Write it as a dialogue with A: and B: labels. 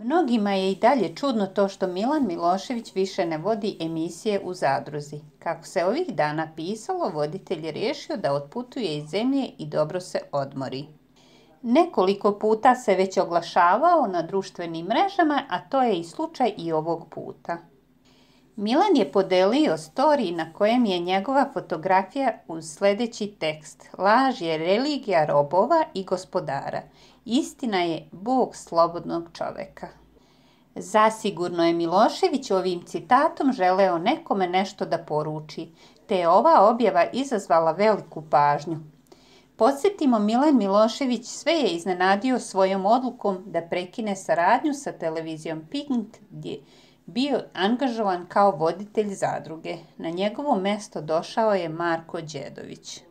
A: Mnogima je i dalje čudno to što Milan Milošević više ne vodi emisije u Zadruzi. Kako se ovih dana pisalo, voditelj je rješio da otputuje iz zemlje i dobro se odmori. Nekoliko puta se već oglašavao na društvenim mrežama, a to je i slučaj i ovog puta. Milan je podelio story na kojem je njegova fotografija uz sledeći tekst. Laž je religija robova i gospodara. Istina je bog slobodnog čoveka. Zasigurno je Milošević ovim citatom želeo nekome nešto da poruči, te je ova objava izazvala veliku pažnju. Podsjetimo, Milan Milošević sve je iznenadio svojom odlukom da prekine saradnju sa televizijom Pink, gdje bio angažovan kao voditelj zadruge. Na njegovo mesto došao je Marko Đedović.